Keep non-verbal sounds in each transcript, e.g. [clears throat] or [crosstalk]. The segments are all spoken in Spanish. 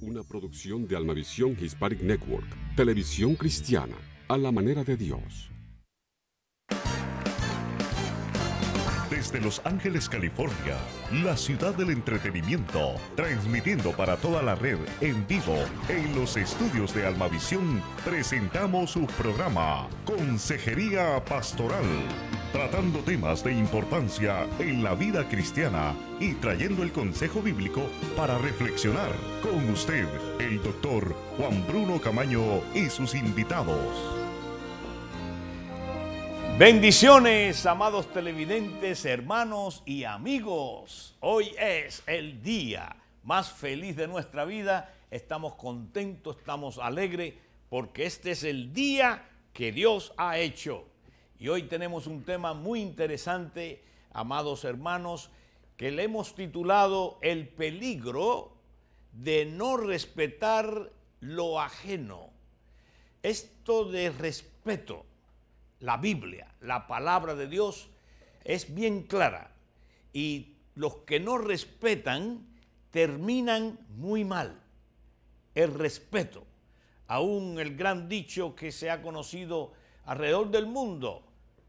Una producción de Almavisión Hispanic Network, televisión cristiana, a la manera de Dios. Desde Los Ángeles, California, la ciudad del entretenimiento, transmitiendo para toda la red en vivo en los estudios de Almavisión, presentamos su programa Consejería Pastoral tratando temas de importancia en la vida cristiana y trayendo el consejo bíblico para reflexionar con usted, el doctor Juan Bruno Camaño y sus invitados. Bendiciones, amados televidentes, hermanos y amigos. Hoy es el día más feliz de nuestra vida. Estamos contentos, estamos alegres, porque este es el día que Dios ha hecho y hoy tenemos un tema muy interesante, amados hermanos, que le hemos titulado El peligro de no respetar lo ajeno. Esto de respeto, la Biblia, la palabra de Dios, es bien clara. Y los que no respetan terminan muy mal. El respeto, aún el gran dicho que se ha conocido alrededor del mundo,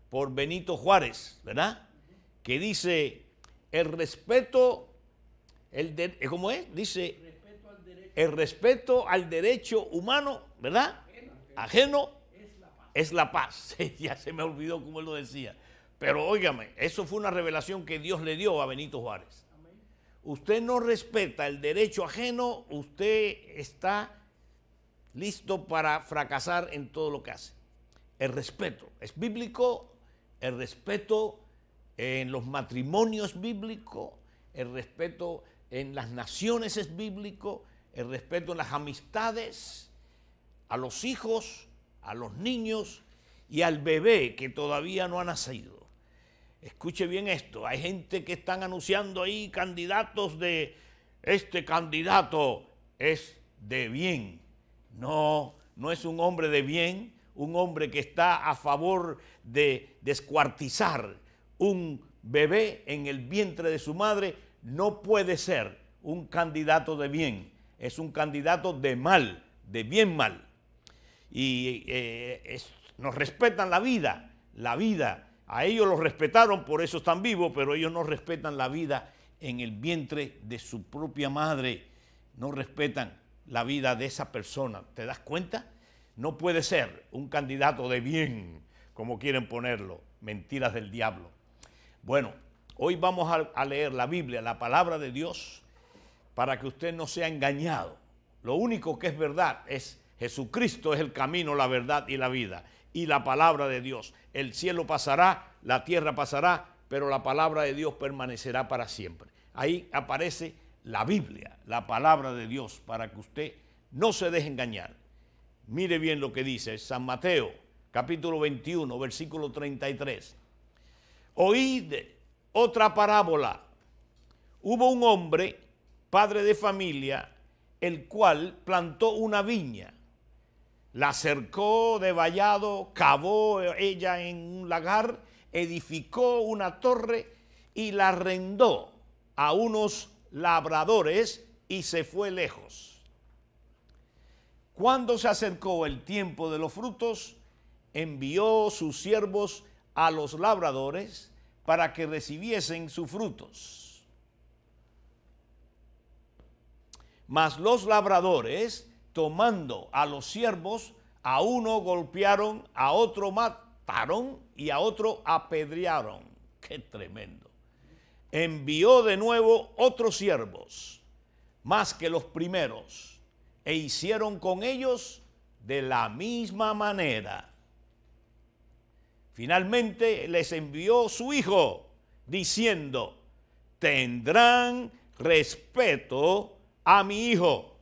por Benito Juárez, ¿verdad? Que dice, el respeto, el eh, ¿cómo es? Dice, el respeto al derecho humano, ¿verdad? Ajeno, es la paz. [laughs] ya se me olvidó cómo lo decía. Pero óigame, eso fue una revelación que Dios le dio a Benito Juárez. Usted no respeta el derecho ajeno, usted está listo para fracasar en todo lo que hace. El respeto es bíblico, el respeto en los matrimonios bíblico, el respeto en las naciones es bíblico, el respeto en las amistades, a los hijos, a los niños y al bebé que todavía no ha nacido. Escuche bien esto, hay gente que están anunciando ahí candidatos de este candidato es de bien. No, no es un hombre de bien, un hombre que está a favor de descuartizar un bebé en el vientre de su madre, no puede ser un candidato de bien, es un candidato de mal, de bien mal. Y eh, nos respetan la vida, la vida. A ellos los respetaron, por eso están vivos, pero ellos no respetan la vida en el vientre de su propia madre. No respetan la vida de esa persona. ¿Te das cuenta? no puede ser un candidato de bien, como quieren ponerlo, mentiras del diablo. Bueno, hoy vamos a, leer la Biblia, la palabra de Dios, para que usted no sea engañado. Lo único que es verdad es Jesucristo es el camino, la verdad y la vida. Y la palabra de Dios. El cielo pasará, la tierra pasará, pero la palabra de Dios permanecerá para siempre. Ahí aparece la Biblia, la palabra de Dios, para que usted no se deje engañar. Mire bien lo que dice San Mateo, capítulo 21, versículo 33. Oíd otra parábola. Hubo un hombre, padre de familia, el cual plantó una viña. La cercó de vallado, cavó ella en un lagar, edificó una torre y la arrendó a unos labradores y se fue lejos. Cuando se acercó el tiempo de los frutos, envió sus siervos a los labradores para que recibiesen sus frutos. Mas los labradores, tomando a los siervos, a uno golpearon, a otro mataron y a otro apedrearon. ¡Qué tremendo! Envió de nuevo otros siervos, más que los primeros e hicieron con ellos de la misma manera. Finalmente les envió su hijo diciendo, tendrán respeto a mi hijo.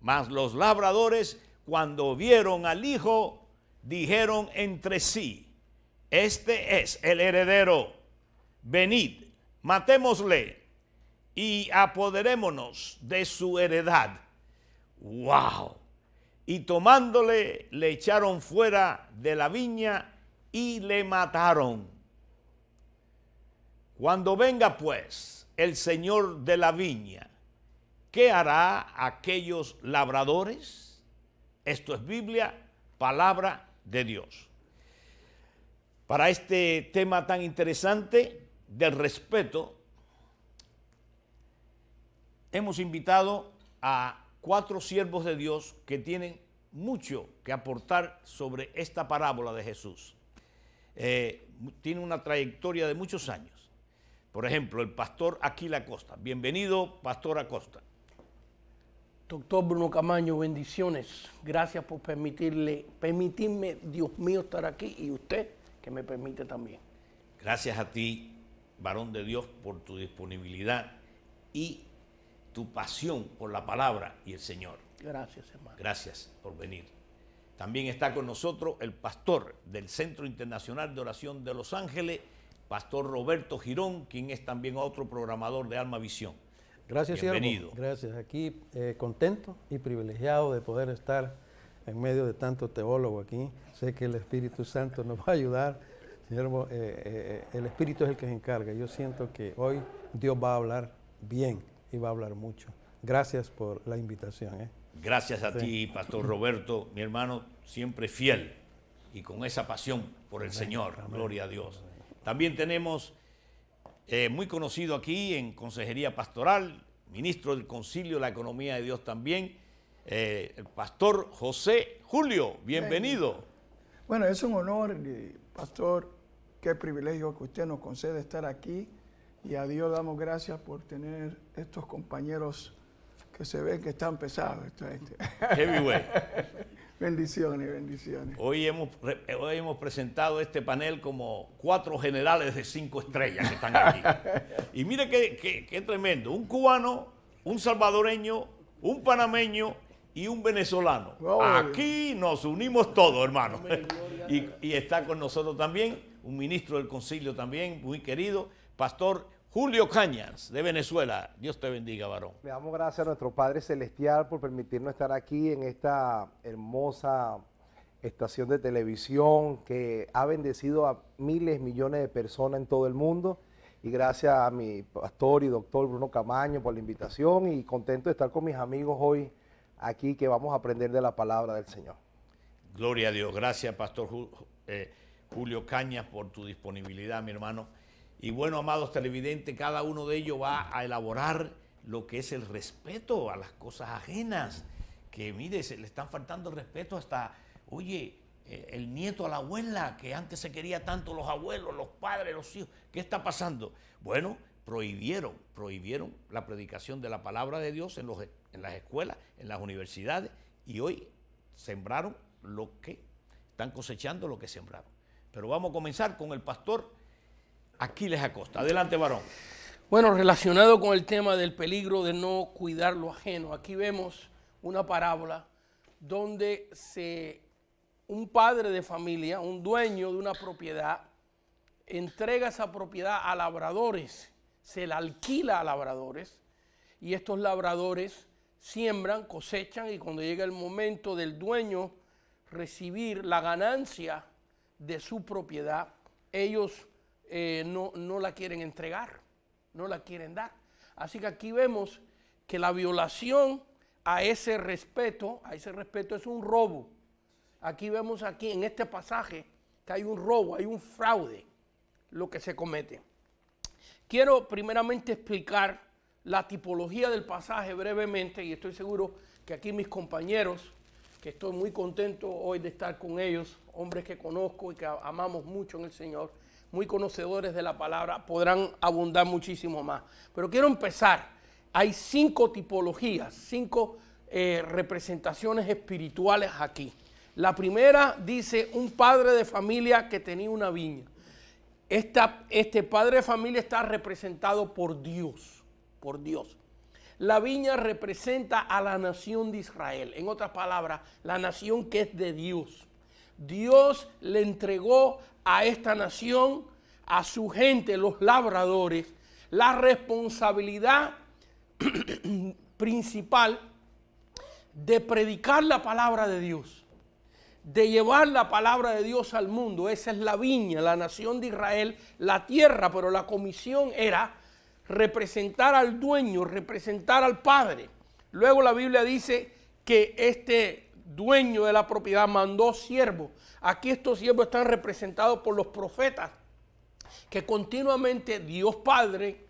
Mas los labradores cuando vieron al hijo dijeron entre sí, este es el heredero, venid, matémosle y apoderémonos de su heredad. ¡Wow! Y tomándole le echaron fuera de la viña y le mataron. Cuando venga pues el Señor de la viña, ¿qué hará aquellos labradores? Esto es Biblia, palabra de Dios. Para este tema tan interesante del respeto hemos invitado a cuatro siervos de Dios que tienen mucho que aportar sobre esta parábola de Jesús. Eh, tiene una trayectoria de muchos años. Por ejemplo, el pastor Aquila Costa. Bienvenido, pastor Acosta. Doctor Bruno Camaño, bendiciones. Gracias por permitirle, permitirme, Dios mío, estar aquí y usted que me permite también. Gracias a ti, varón de Dios, por tu disponibilidad y tu pasión por la palabra y el Señor. Gracias, hermano. Gracias por venir. También está con nosotros el pastor del Centro Internacional de Oración de Los Ángeles, Pastor Roberto Girón, quien es también otro programador de Alma Visión. Gracias, Bienvenido. Gracias. Aquí eh, contento y privilegiado de poder estar en medio de tanto teólogo aquí. Sé que el Espíritu Santo nos va a ayudar. señor. Eh, eh, el Espíritu es el que se encarga. Yo siento que hoy Dios va a hablar bien y va a hablar mucho. Gracias por la invitación. ¿eh? Gracias a ti, Pastor Roberto, mi hermano, siempre fiel y con esa pasión por el Señor. Gloria a Dios. También tenemos eh, muy conocido aquí en Consejería Pastoral, ministro del Concilio de la Economía de Dios también, eh, el pastor José Julio. Bienvenido. Bueno, es un honor, pastor. Qué privilegio que usted nos concede estar aquí y a Dios damos gracias por tener estos compañeros que se ven que están pesados. Este. [laughs] Heavyweight. [laughs] bendiciones, bendiciones. Hoy hemos, eh, hemos presentado este panel como cuatro generales de cinco estrellas que están aquí. [laughs] y mire qué, tremendo. Un cubano, un salvadoreño, un panameño y un venezolano. Aquí nos unimos todos, hermano. y, y, está con nosotros también un ministro del concilio también, muy querido, pastor Julio Cañas, de Venezuela. Dios te bendiga, varón. Le damos gracias a nuestro Padre Celestial por permitirnos estar aquí en esta hermosa estación de televisión que ha bendecido a miles, millones de personas en todo el mundo. Y gracias a mi pastor y doctor Bruno Camaño por la invitación y contento de estar con mis amigos hoy aquí que vamos a aprender de la palabra del Señor. Gloria a Dios. Gracias, pastor eh, Julio Cañas, por tu disponibilidad, mi hermano. Y bueno, amados televidentes, cada uno de ellos va a elaborar lo que es el respeto a las cosas ajenas. Que mire, se le están faltando el respeto hasta, oye, eh, el nieto a la abuela, que antes se quería tanto los abuelos, los padres, los hijos. ¿Qué está pasando? Bueno, prohibieron, prohibieron la predicación de la palabra de Dios en, los, en las escuelas, en las universidades, y hoy sembraron lo que están cosechando, lo que sembraron. Pero vamos a comenzar con el pastor Aquiles Acosta. Adelante, varón. Bueno, relacionado con el tema del peligro de no cuidar lo ajeno, aquí vemos una parábola donde se, un padre de familia, un dueño de una propiedad, entrega esa propiedad a labradores, se la alquila a labradores y estos labradores siembran, cosechan y cuando llega el momento del dueño recibir la ganancia de su propiedad, ellos eh, no, no la quieren entregar, no la quieren dar. Así que aquí vemos que la violación a ese respeto, a ese respeto es un robo. Aquí vemos aquí en este pasaje que hay un robo, hay un fraude, lo que se comete. Quiero primeramente explicar la tipología del pasaje brevemente y estoy seguro que aquí mis compañeros, que estoy muy contento hoy de estar con ellos, hombres que conozco y que amamos mucho en el Señor, muy conocedores de la palabra, podrán abundar muchísimo más. Pero quiero empezar. Hay cinco tipologías, cinco eh, representaciones espirituales aquí. La primera dice un padre de familia que tenía una viña. este padre de familia está representado por Dios, por Dios. La viña representa a la nación de Israel. En otras palabras, la nación que es de Dios. Dios le entregó a esta nación, a su gente, los labradores, la responsabilidad [clears throat] principal de predicar la palabra de Dios, de llevar la palabra de Dios al mundo. Esa es la viña, la nación de Israel, la tierra, pero la comisión era representar al dueño, representar al Padre. Luego la Biblia dice que este dueño de la propiedad, mandó siervos. Aquí estos siervos están representados por los profetas, que continuamente Dios Padre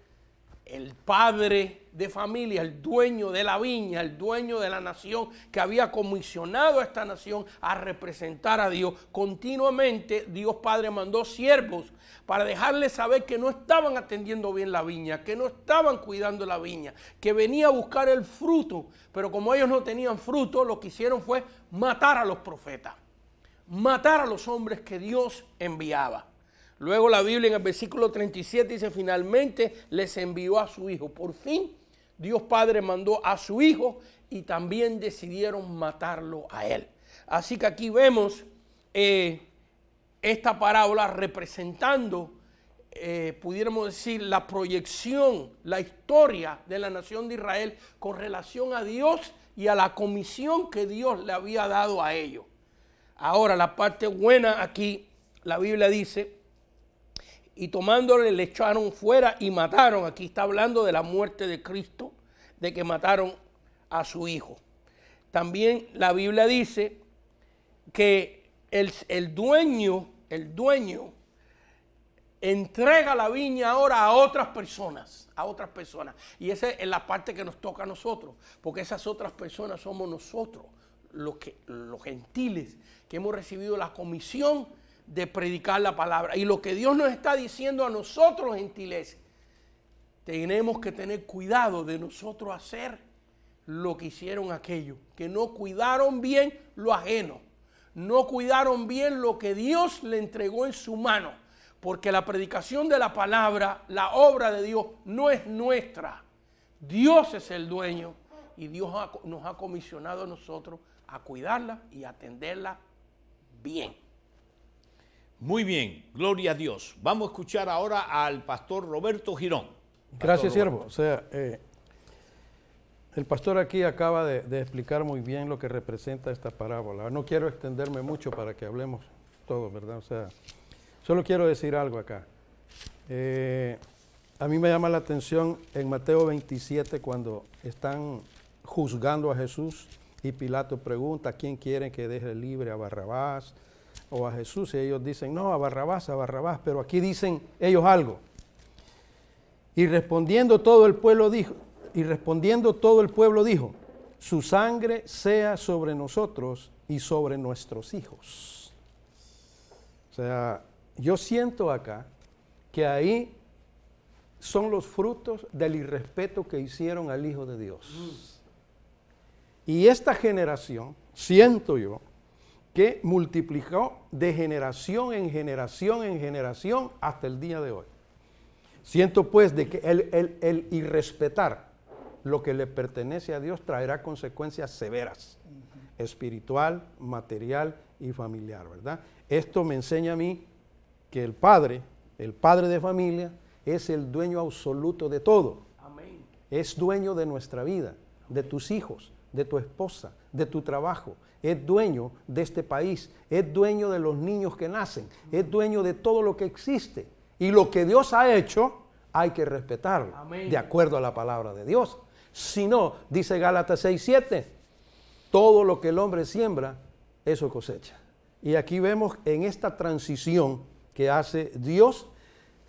el padre de familia, el dueño de la viña, el dueño de la nación que había comisionado a esta nación a representar a Dios. Continuamente Dios Padre mandó siervos para dejarles saber que no estaban atendiendo bien la viña, que no estaban cuidando la viña, que venía a buscar el fruto, pero como ellos no tenían fruto, lo que hicieron fue matar a los profetas, matar a los hombres que Dios enviaba. Luego la Biblia en el versículo 37 dice, finalmente les envió a su hijo. Por fin Dios Padre mandó a su hijo y también decidieron matarlo a él. Así que aquí vemos eh, esta parábola representando, eh, pudiéramos decir, la proyección, la historia de la nación de Israel con relación a Dios y a la comisión que Dios le había dado a ellos. Ahora, la parte buena aquí, la Biblia dice, y tomándole le echaron fuera y mataron. Aquí está hablando de la muerte de Cristo, de que mataron a su hijo. También la Biblia dice que el, dueño, el dueño, entrega la viña ahora a otras personas, a otras personas. Y esa es la parte que nos toca a nosotros, porque esas otras personas somos nosotros, los, que, los gentiles, que hemos recibido la comisión de predicar la palabra. Y lo que Dios nos está diciendo a nosotros, gentiles, tenemos que tener cuidado de nosotros hacer lo que hicieron aquellos, que no cuidaron bien lo ajeno, no cuidaron bien lo que Dios le entregó en su mano, porque la predicación de la palabra, la obra de Dios, no es nuestra. Dios es el dueño y Dios nos ha comisionado a nosotros a cuidarla y atenderla bien. Muy bien, gloria a Dios. Vamos a escuchar ahora al pastor Roberto Girón. Gracias, siervo. O sea, eh, el pastor aquí acaba de, explicar muy bien lo que representa esta parábola. No quiero extenderme mucho para que hablemos todo, ¿verdad? O sea, solo quiero decir algo acá. Eh, a mí me llama la atención en Mateo 27 cuando están juzgando a Jesús y Pilato pregunta, ¿quién quieren que deje libre a Barrabás? o a Jesús y ellos dicen, no, a Barrabás, a Barrabás, pero aquí dicen ellos algo. Y respondiendo todo el pueblo dijo, y respondiendo todo el pueblo dijo, su sangre sea sobre nosotros y sobre nuestros hijos. O sea, yo siento acá que ahí son los frutos del irrespeto que hicieron al Hijo de Dios. Mm. Y esta generación, siento yo, que multiplicó de generación en generación en generación hasta el día de hoy. Siento pues de que el, el, el irrespetar lo que le pertenece a Dios traerá consecuencias severas, espiritual, material y familiar, ¿verdad? Esto me enseña a mí que el padre, el padre de familia, es el dueño absoluto de todo. Es dueño de nuestra vida, de tus hijos, de tu esposa, de tu trabajo, es dueño de este país, es dueño de los niños que nacen, es dueño de todo lo que existe. Y lo que Dios ha hecho, hay que respetarlo, de acuerdo a la palabra de Dios. Si no, dice Gálatas 6:7, todo lo que el hombre siembra, eso cosecha. Y aquí vemos en esta transición que hace Dios,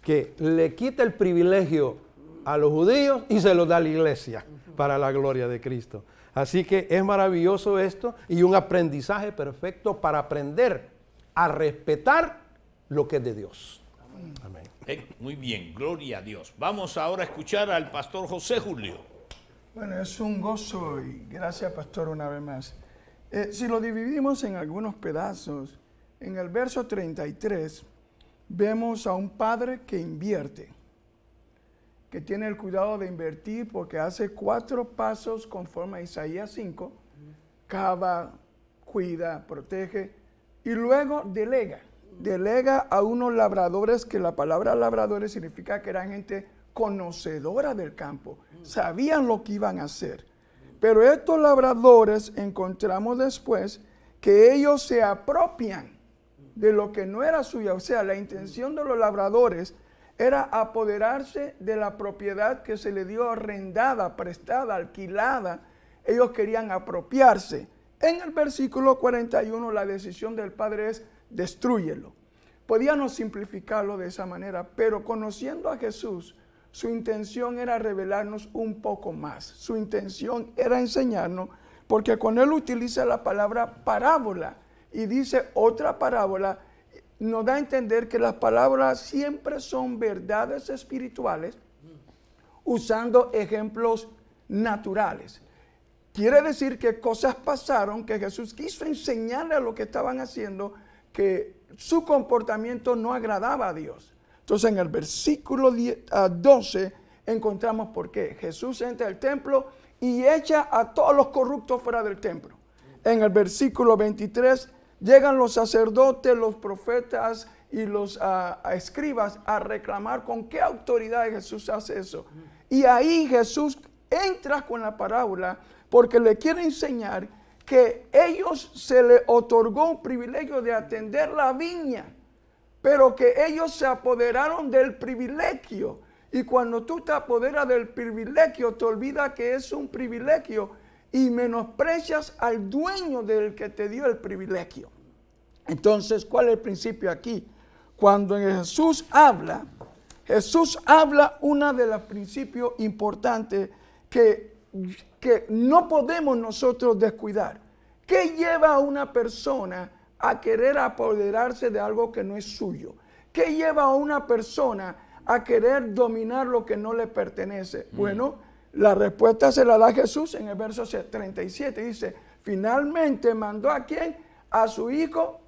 que le quita el privilegio a los judíos y se lo da a la iglesia para la gloria de Cristo. Así que es maravilloso esto y un aprendizaje perfecto para aprender a respetar lo que es de Dios. Amén. Eh, muy bien, gloria a Dios. Vamos ahora a escuchar al pastor José Julio. Bueno, es un gozo y gracias pastor una vez más. Eh, si lo dividimos en algunos pedazos, en el verso 33 vemos a un padre que invierte que tiene el cuidado de invertir porque hace cuatro pasos conforme a Isaías 5, cava, cuida, protege y luego delega. Delega a unos labradores que la palabra labradores significa que eran gente conocedora del campo, sabían lo que iban a hacer. Pero estos labradores encontramos después que ellos se apropian de lo que no era suyo, O sea, la intención de los labradores era apoderarse de la propiedad que se le dio arrendada, prestada, alquilada. Ellos querían apropiarse. En el versículo 41 la decisión del Padre es destruyelo. Podíamos simplificarlo de esa manera, pero conociendo a Jesús, su intención era revelarnos un poco más. Su intención era enseñarnos, porque con él utiliza la palabra parábola y dice otra parábola nos da a entender que las palabras siempre son verdades espirituales usando ejemplos naturales. Quiere decir que cosas pasaron que Jesús quiso enseñarle a lo que estaban haciendo que su comportamiento no agradaba a Dios. Entonces en el versículo 12 ah, encontramos por qué. Jesús entra al templo y echa a todos los corruptos fuera del templo. En el versículo 23 Llegan los sacerdotes, los profetas y los ah, ah, escribas a reclamar con qué autoridad Jesús hace eso. Y ahí Jesús entra con la parábola porque le quiere enseñar que ellos se le otorgó un privilegio de atender la viña, pero que ellos se apoderaron del privilegio. Y cuando tú te apoderas del privilegio, te olvidas que es un privilegio y menosprecias al dueño del que te dio el privilegio. Entonces, ¿cuál es el principio aquí? Cuando Jesús habla, Jesús habla una de los principios importantes que, que no podemos nosotros descuidar. ¿Qué lleva a una persona a querer apoderarse de algo que no es suyo? ¿Qué lleva a una persona a querer dominar lo que no le pertenece? Mm. Bueno, la respuesta se la da Jesús en el verso 37. Dice, finalmente mandó a quién? A su hijo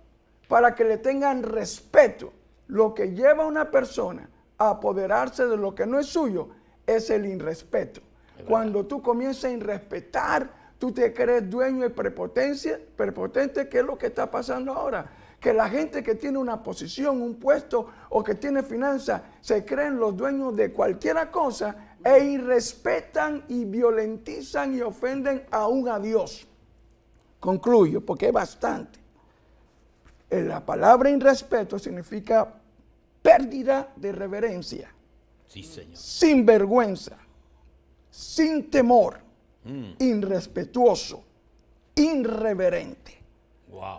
para que le tengan respeto. Lo que lleva a una persona a apoderarse de lo que no es suyo es el irrespeto. Cuando tú comienzas a irrespetar, tú te crees dueño y prepotencia, prepotente, que es lo que está pasando ahora. Que la gente que tiene una posición, un puesto o que tiene finanzas se creen los dueños de cualquiera cosa e irrespetan y violentizan y ofenden aún a Dios. Concluyo, porque es bastante. Eh, la palabra irrespeto significa pérdida de reverencia. Sí, señor. Sin vergüenza, sin temor, mm. irrespetuoso, irreverente.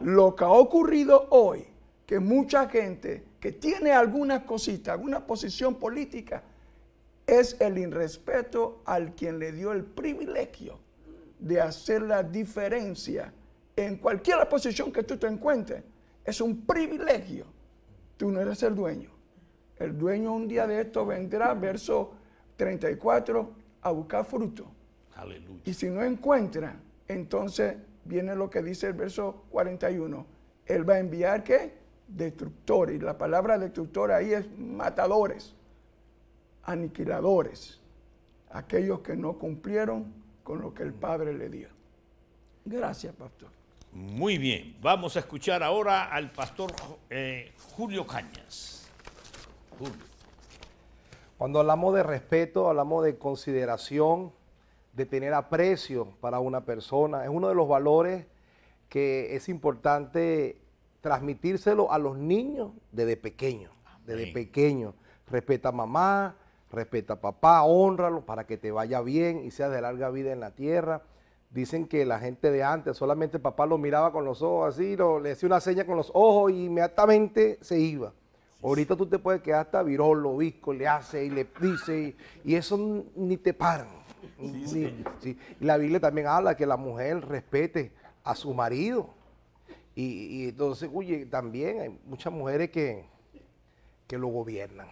Lo que ha ocurrido hoy, que mucha gente que tiene alguna cosita, alguna posición política, es el irrespeto al quien le dio el privilegio de hacer la diferencia en cualquier posición que tú te encuentres es un privilegio. Tú no eres el dueño. El dueño un día de esto vendrá, verso 34, a buscar fruto. Y si no encuentra, entonces viene lo que dice el verso 41. Él va a enviar qué? Destructores. La palabra destructor ahí es matadores, aniquiladores, aquellos que no cumplieron con lo que el Padre le dio. Gracias, pastor. Muy bien, vamos a escuchar ahora al pastor eh, Julio Cañas. Julio. Cuando hablamos de respeto, hablamos de consideración, de tener aprecio para una persona. Es uno de los valores que es importante transmitírselo a los niños desde pequeños. Desde pequeños. Respeta a mamá, respeta a papá, honralo para que te vaya bien y seas de larga vida en la tierra. Dicen que la gente de antes solamente papá lo miraba con los ojos así, le hacía una seña con los ojos y inmediatamente se iba. Ahorita tú te puedes quedar hasta lo visco, le hace y le dice y, eso ni te paran. la Biblia también habla que la mujer respete a su marido. Y, entonces, oye, eh, también hay muchas mujeres que, lo gobiernan.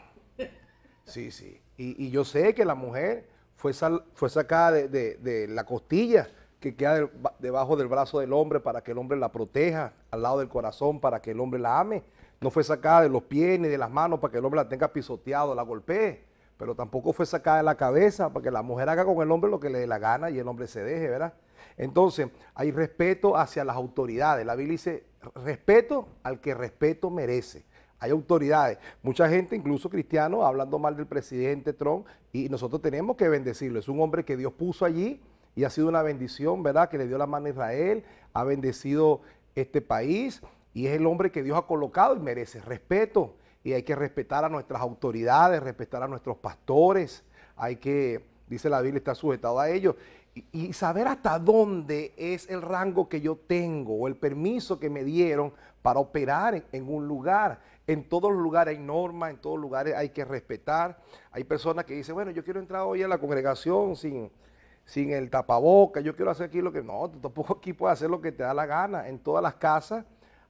Sí, sí. Y, yo sé que la mujer fue, fue sacada de la costilla que queda debajo del brazo del hombre para que el hombre la proteja, al lado del corazón para que el hombre la ame. No fue sacada de los pies ni de las manos para que el hombre la tenga pisoteado, la golpee, pero tampoco fue sacada de la cabeza para que la mujer haga con el hombre lo que le dé la gana y el hombre se deje, ¿verdad? Entonces, hay respeto hacia las autoridades. La Biblia dice, respeto al que respeto merece. Hay autoridades, mucha gente, incluso cristiano hablando mal del presidente Trump, y nosotros tenemos que bendecirlo. Es un hombre que Dios puso allí, y ha sido una bendición, ¿verdad? Que le dio la mano a Israel, ha bendecido este país y es el hombre que Dios ha colocado y merece respeto. Y hay que respetar a nuestras autoridades, respetar a nuestros pastores, hay que, dice la Biblia, estar sujetado a ellos. Y, saber hasta dónde es el rango que yo tengo o el permiso que me dieron para operar en, un lugar. En todos los lugares hay normas, en todos los lugares hay que respetar. Hay personas que dicen, bueno, yo quiero entrar hoy a la congregación sin, sin el tapaboca, yo quiero hacer aquí lo que... No, tú tampoco aquí puedes hacer lo que te da la gana. En todas las casas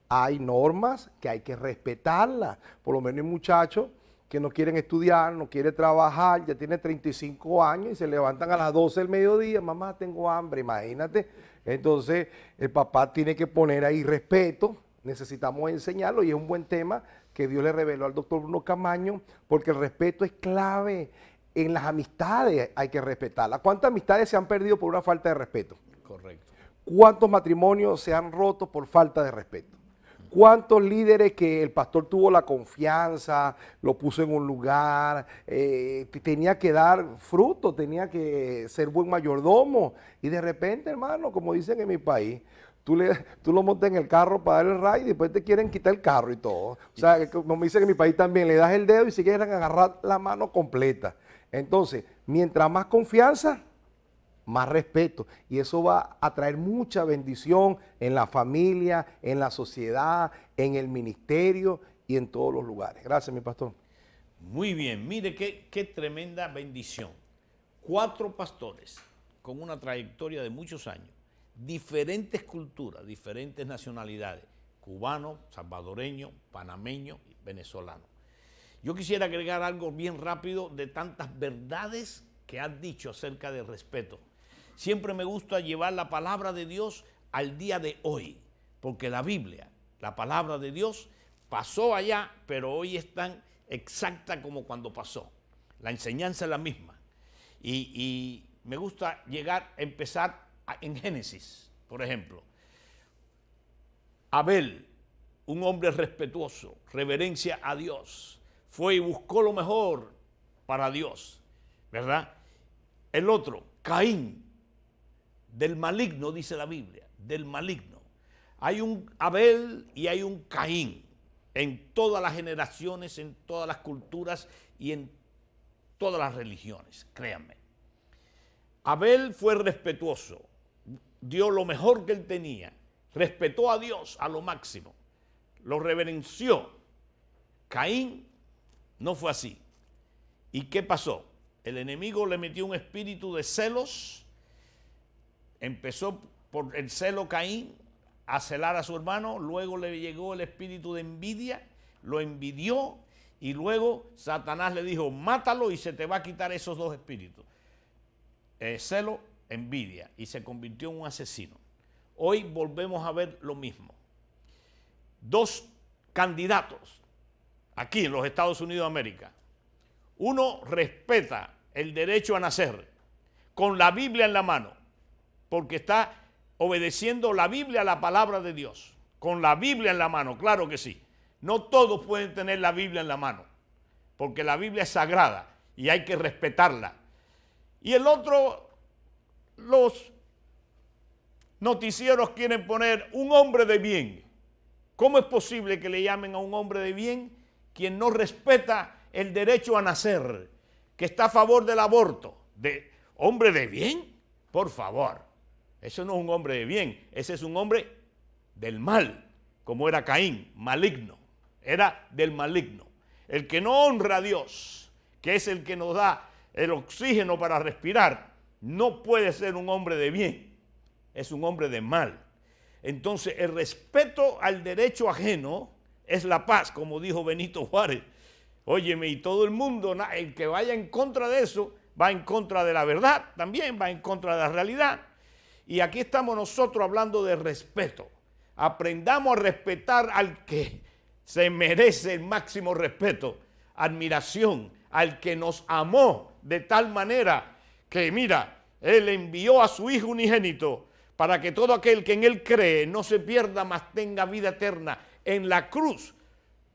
hay normas que hay que respetarlas. Por lo menos hay muchachos que no quieren estudiar, no quieren trabajar, ya tiene 35 años y se levantan a las 12 del mediodía, mamá, tengo hambre, imagínate. Entonces, el papá tiene que poner ahí respeto, necesitamos enseñarlo y es un buen tema que Dios le reveló al doctor Bruno Camaño, porque el respeto es clave, en las amistades hay que respetarlas. ¿Cuántas amistades se han perdido por una falta de respeto? Correcto. ¿Cuántos matrimonios se han roto por falta de respeto? ¿Cuántos líderes que el pastor tuvo la confianza, lo puso en un lugar, eh, tenía que dar fruto, tenía que ser buen mayordomo? Y de repente, hermano, como dicen en mi país, Tú, lo montas en el carro para dar el ride y después te quieren quitar el carro y todo. O sea, como me dicen en mi país también, le das el dedo y si quieren agarrar la mano completa. Entonces, mientras más confianza, más respeto. Y eso va a traer mucha bendición en la familia, en la sociedad, en el ministerio y en todos los lugares. Gracias, mi pastor. Muy bien, mire qué, tremenda bendición. Cuatro pastores con una trayectoria de muchos años, diferentes culturas, diferentes nacionalidades, cubano, salvadoreño, panameño, y venezolano. Yo quisiera agregar algo bien rápido de tantas verdades que has dicho acerca del respeto. Siempre me gusta llevar la palabra de Dios al día de hoy, porque la Biblia, la palabra de Dios, pasó allá, pero hoy es tan exacta como cuando pasó. La enseñanza es la misma. Y, me gusta llegar, a empezar en Génesis, por ejemplo. Abel, un hombre respetuoso, reverencia a Dios fue y buscó lo mejor para Dios, ¿verdad? El otro, Caín, del maligno, dice la Biblia, del maligno. Hay un Abel y hay un Caín en todas las generaciones, en todas las culturas y en todas las religiones, créanme. Abel fue respetuoso, dio lo mejor que él tenía, respetó a Dios a lo máximo, lo reverenció. Caín no fue así. ¿Y qué pasó? El enemigo le metió un espíritu de celos, empezó por el celo Caín a celar a su hermano, luego le llegó el espíritu de envidia, lo envidió y luego Satanás le dijo, mátalo y se te va a quitar esos dos espíritus. Eh, celo, envidia y se convirtió en un asesino. Hoy volvemos a ver lo mismo. Dos candidatos aquí en los Estados Unidos de América, uno respeta el derecho a nacer con la Biblia en la mano, porque está obedeciendo la Biblia, a la palabra de Dios, con la Biblia en la mano, claro que sí. No todos pueden tener la Biblia en la mano, porque la Biblia es sagrada y hay que respetarla. Y el otro, los noticieros quieren poner un hombre de bien. ¿Cómo es posible que le llamen a un hombre de bien quien no respeta el derecho a nacer, que está a favor del aborto, de hombre de bien, por favor. Eso no es un hombre de bien, ese es un hombre del mal, como era Caín, maligno, era del maligno. El que no honra a Dios, que es el que nos da el oxígeno para respirar, no puede ser un hombre de bien, es un hombre de mal. Entonces el respeto al derecho ajeno es la paz, como dijo Benito Juárez. Óyeme, y todo el mundo, el que vaya en contra de eso, va en contra de la verdad también, va en contra de la realidad. Y aquí estamos nosotros hablando de respeto. Aprendamos a respetar al que se merece el máximo respeto, admiración, al que nos amó de tal manera que, mira, Él envió a su Hijo unigénito para que todo aquel que en Él cree no se pierda, mas tenga vida eterna en la cruz.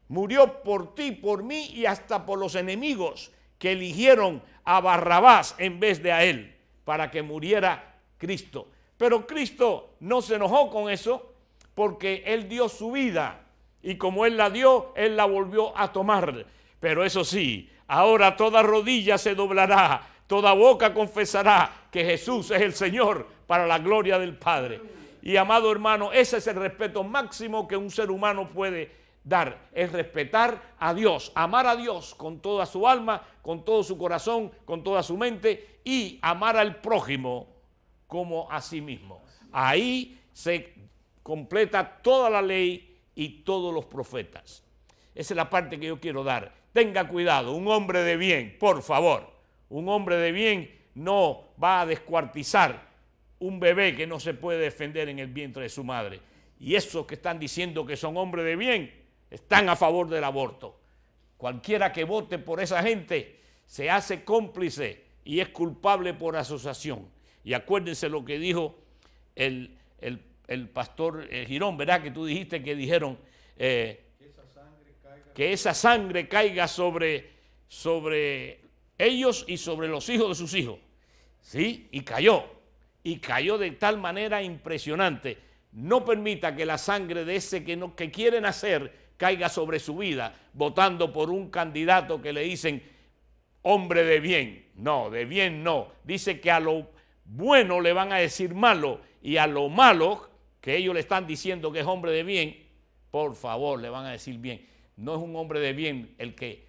Murió por ti, por mí y hasta por los enemigos que eligieron a Barrabás en vez de a él para que muriera Cristo. Pero Cristo no se enojó con eso porque él dio su vida y como él la dio, él la volvió a tomar. Pero eso sí, ahora toda rodilla se doblará, toda boca confesará que Jesús es el Señor para la gloria del Padre. Y amado hermano, ese es el respeto máximo que un ser humano puede dar, es respetar a Dios, amar a Dios con toda su alma, con todo su corazón, con toda su mente y amar al prójimo como a sí mismo. Ahí se completa toda la ley y todos los profetas. Esa es la parte que yo quiero dar. Tenga cuidado, un hombre de bien, por favor. Un hombre de bien no va a descuartizar un bebé que no se puede defender en el vientre de su madre. Y esos que están diciendo que son hombres de bien están a favor del aborto. Cualquiera que vote por esa gente se hace cómplice y es culpable por asociación. Y acuérdense lo que dijo el, pastor eh, Girón, ¿verdad? Que tú dijiste que dijeron eh, que, esa sangre caiga, sobre, sobre ellos y sobre los hijos de sus hijos. ¿Sí? Y cayó y cayó de tal manera impresionante. No permita que la sangre de ese que, no, quieren hacer caiga sobre su vida, votando por un candidato que le dicen hombre de bien. No, de bien no. Dice que a lo bueno le van a decir malo y a lo malo, que ellos le están diciendo que es hombre de bien, por favor, le van a decir bien. No es un hombre de bien el que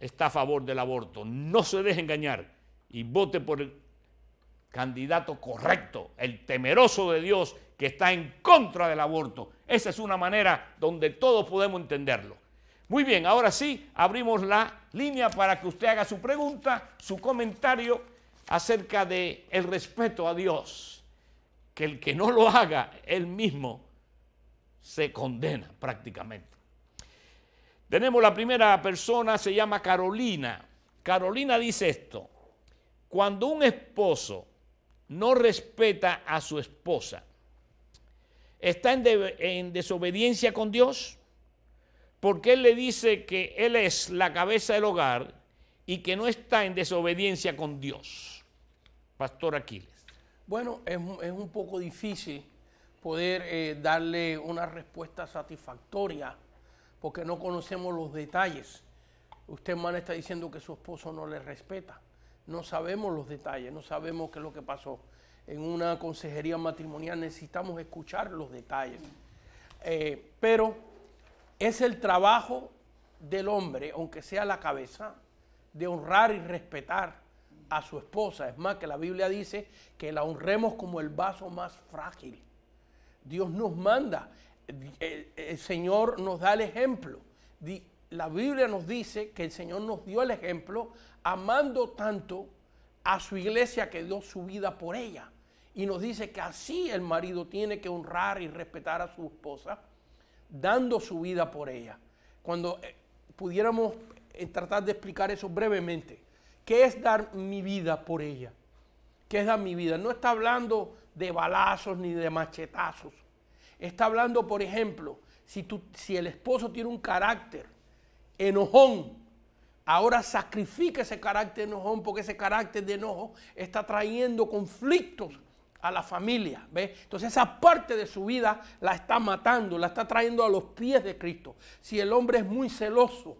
está a favor del aborto. No se deje engañar y vote por el candidato correcto, el temeroso de Dios que está en contra del aborto. Esa es una manera donde todos podemos entenderlo. Muy bien, ahora sí, abrimos la línea para que usted haga su pregunta, su comentario acerca de el respeto a Dios, que el que no lo haga él mismo se condena prácticamente. Tenemos la primera persona, se llama Carolina. Carolina dice esto, cuando un esposo no respeta a su esposa, está en, desobediencia con Dios, porque Él le dice que Él es la cabeza del hogar y que no está en desobediencia con Dios. Pastor Aquiles. Bueno, es, un poco difícil poder eh, darle una respuesta satisfactoria porque no conocemos los detalles. Usted, hermana, está diciendo que su esposo no le respeta no sabemos los detalles, no sabemos qué es lo que pasó. En una consejería matrimonial necesitamos escuchar los detalles. Eh, pero es el trabajo del hombre, aunque sea la cabeza, de honrar y respetar a su esposa. Es más, que la Biblia dice que la honremos como el vaso más frágil. Dios nos manda, eh, el Señor nos da el ejemplo. La Biblia nos dice que el Señor nos dio el ejemplo amando tanto a su iglesia que dio su vida por ella. Y nos dice que así el marido tiene que honrar y respetar a su esposa, dando su vida por ella. Cuando eh, pudiéramos eh, tratar de explicar eso brevemente, ¿qué es dar mi vida por ella? ¿Qué es dar mi vida? No está hablando de balazos ni de machetazos. Está hablando, por ejemplo, si, si el esposo tiene un carácter enojón, Ahora sacrifica ese carácter enojón porque ese carácter de enojo está trayendo conflictos a la familia. Entonces esa parte de su vida la está matando, la está trayendo a los pies de Cristo. Si el hombre es muy celoso,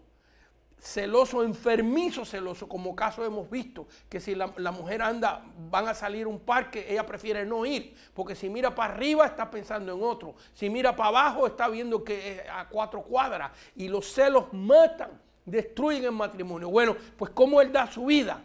celoso, enfermizo celoso, como caso hemos visto, que si la, la, mujer anda, van a salir un parque, ella prefiere no ir, porque si mira para arriba está pensando en otro, si mira para abajo está viendo que es a cuatro cuadras, y los celos matan destruyen el matrimonio. Bueno, pues cómo él da su vida.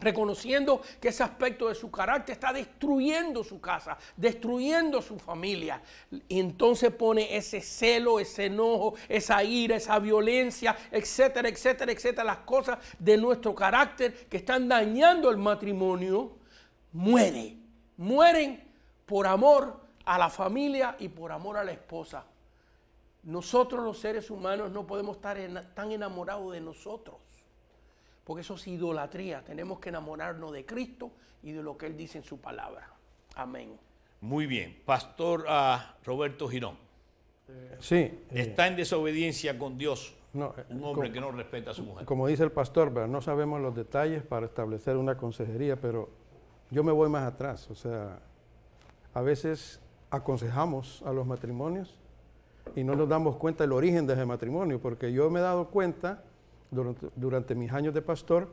Reconociendo que ese aspecto de su carácter está destruyendo su casa, destruyendo su familia. Y entonces pone ese celo, ese enojo, esa ira, esa violencia, etcétera, etcétera, etcétera. Las cosas de nuestro carácter que están dañando el matrimonio, mueren, Mueren por amor a la familia y por amor a la esposa. Nosotros los seres humanos no podemos estar tan enamorados de nosotros, porque eso es idolatría. Tenemos que enamorarnos de Cristo y de lo que Él dice en su palabra. Amén. Muy bien, Pastor ah, Roberto Girón. Sí. Eh, Está en desobediencia con Dios. Eh, un hombre que no respeta a su mujer. Como dice el pastor, no sabemos los detalles para establecer una consejería, pero yo me voy más atrás. O sea, a veces aconsejamos a los matrimonios y no nos damos cuenta del origen de ese matrimonio, porque yo me he dado cuenta durante, mis años de pastor